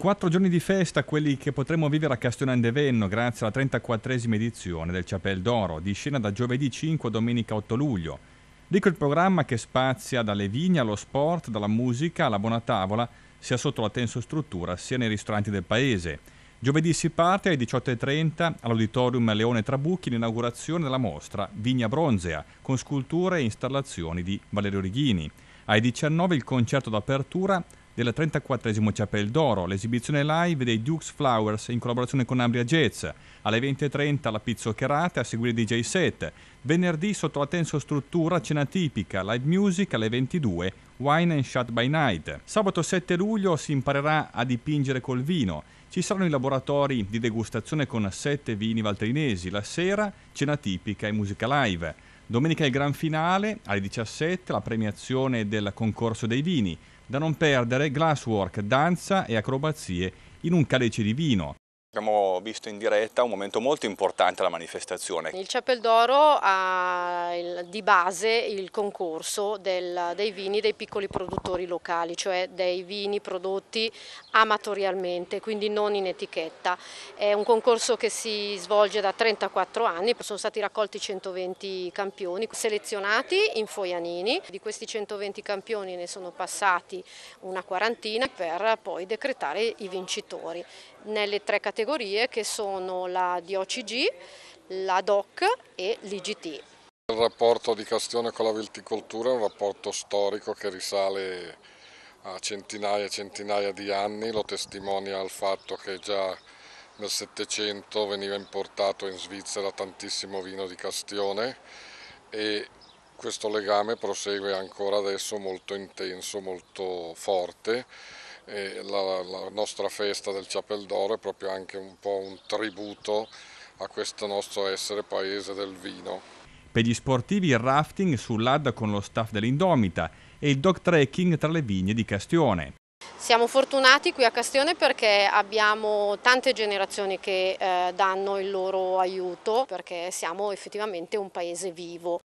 Quattro giorni di festa quelli che potremo vivere a Castellan de Venno grazie alla 34esima edizione del Chapel d'Oro, di scena da giovedì 5 a domenica 8 luglio. Dico il programma che spazia dalle vigne allo sport, dalla musica alla buona tavola, sia sotto la tenso struttura, sia nei ristoranti del paese. Giovedì si parte alle 18.30 all'Auditorium Leone Trabucchi l'inaugurazione della mostra Vigna Bronzea, con sculture e installazioni di Valerio Righini. Alle 19 il concerto d'apertura della 34esima Chapelle d'Oro, l'esibizione live dei Dukes Flowers in collaborazione con Ambria Jazz, alle 20.30 la pizzoccherata a seguire DJ set, venerdì sotto la tenso struttura cena tipica, live music alle 22, wine and shot by night. Sabato 7 luglio si imparerà a dipingere col vino, ci saranno i laboratori di degustazione con sette vini valtrinesi, la sera cena tipica e musica live. Domenica il gran finale alle 17 la premiazione del concorso dei vini. Da non perdere glasswork, danza e acrobazie in un calice di vino. Abbiamo visto in diretta un momento molto importante della manifestazione. Il Chapel d'Oro ha il di base il concorso del, dei vini dei piccoli produttori locali, cioè dei vini prodotti amatorialmente, quindi non in etichetta. È un concorso che si svolge da 34 anni, sono stati raccolti 120 campioni selezionati in foianini, di questi 120 campioni ne sono passati una quarantina per poi decretare i vincitori nelle tre categorie che sono la DOCG, la DOC e l'IGT. Il rapporto di Castione con la viticoltura è un rapporto storico che risale a centinaia e centinaia di anni, lo testimonia il fatto che già nel Settecento veniva importato in Svizzera tantissimo vino di Castione e questo legame prosegue ancora adesso molto intenso, molto forte. La, la, nostra festa del Ciapel d'Oro è proprio anche un po' un tributo a questo nostro essere paese del vino. Per gli sportivi il rafting sull'Adda con lo staff dell'Indomita e il dog trekking tra le vigne di Castione. Siamo fortunati qui a Castione perché abbiamo tante generazioni che eh, danno il loro aiuto perché siamo effettivamente un paese vivo.